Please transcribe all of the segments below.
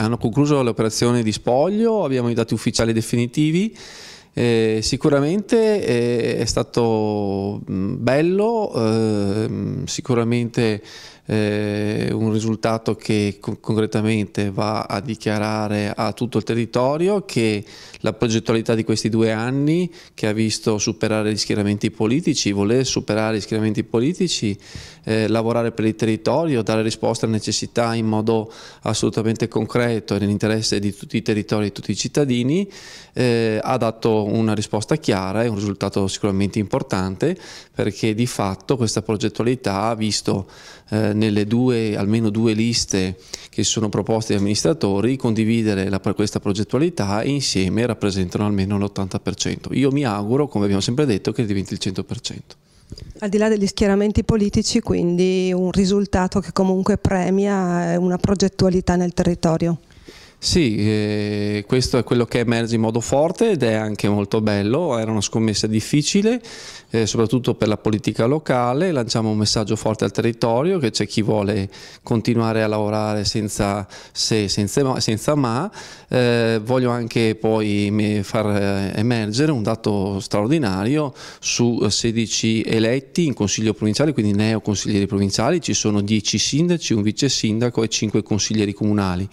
Hanno concluso l'operazione di spoglio, abbiamo i dati ufficiali definitivi. Eh, sicuramente eh, è stato bello, eh, sicuramente eh, un risultato che con- concretamente va a dichiarare a tutto il territorio che la progettualità di questi due anni che ha visto superare gli schieramenti politici, voler superare gli schieramenti politici, eh, lavorare per il territorio, dare risposte alle necessità in modo assolutamente concreto e nell'interesse di tutti i territori e tutti i cittadini, eh, ha dato una risposta chiara e un risultato sicuramente importante perché di fatto questa progettualità ha visto eh, nelle due, almeno due liste che sono proposte agli amministratori, condividere la, questa progettualità e insieme rappresentano almeno l'80%. Io mi auguro, come abbiamo sempre detto, che diventi il 100%. Al di là degli schieramenti politici, quindi un risultato che comunque premia eh, una progettualità nel territorio. Sì, eh, questo è quello che emerge in modo forte ed è anche molto bello, era una scommessa difficile, eh, soprattutto per la politica locale, lanciamo un messaggio forte al territorio che c'è chi vuole continuare a lavorare senza se, senza, senza ma, eh, voglio anche poi far eh, emergere un dato straordinario su 16 eletti in consiglio provinciale, quindi neo consiglieri provinciali, ci sono 10 sindaci, un vice sindaco e 5 consiglieri comunali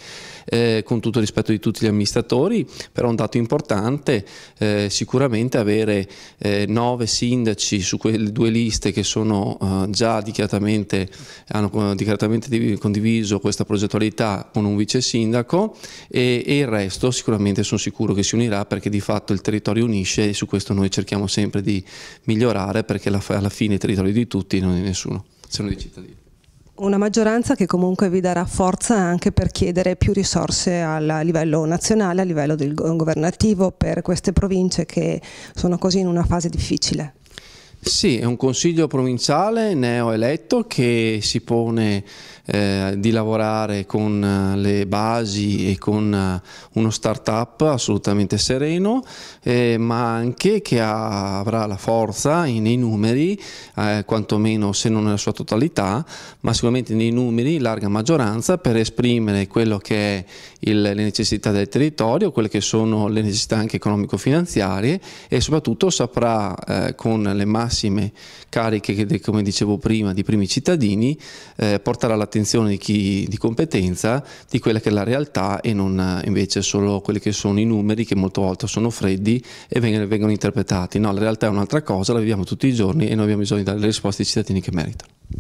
eh, con tutto rispetto di tutti gli amministratori, però un dato importante eh, sicuramente avere eh, nove sindaci su quelle due liste che sono eh, già dichiaratamente, hanno eh, dichiaratamente condiviso questa progettualità con un vice sindaco e, e il resto sicuramente sono sicuro che si unirà perché di fatto il territorio unisce e su questo noi cerchiamo sempre di migliorare perché alla fine il territorio di tutti non è nessuno, se non dei cittadini una maggioranza che comunque vi darà forza anche per chiedere più risorse a livello nazionale, a livello governativo per queste province che sono così in una fase difficile. Sì, è un consiglio provinciale neoeletto che si pone eh, di lavorare con eh, le basi e con eh, uno startup assolutamente sereno, eh, ma anche che ha, avrà la forza nei numeri, eh, quantomeno se non nella sua totalità, ma sicuramente nei numeri, in larga maggioranza, per esprimere quello che è il, le necessità del territorio, quelle che sono le necessità anche economico-finanziarie e soprattutto saprà eh, con le massime cariche, che, come dicevo prima, di primi cittadini, portare alla l'attenzione di chi di competenza di quella che è la realtà e non invece solo quelli che sono i numeri che molte volte sono freddi e vengono, vengono interpretati. No, la realtà è un'altra cosa, la viviamo tutti i giorni e noi abbiamo bisogno di dare le risposte ai cittadini che meritano.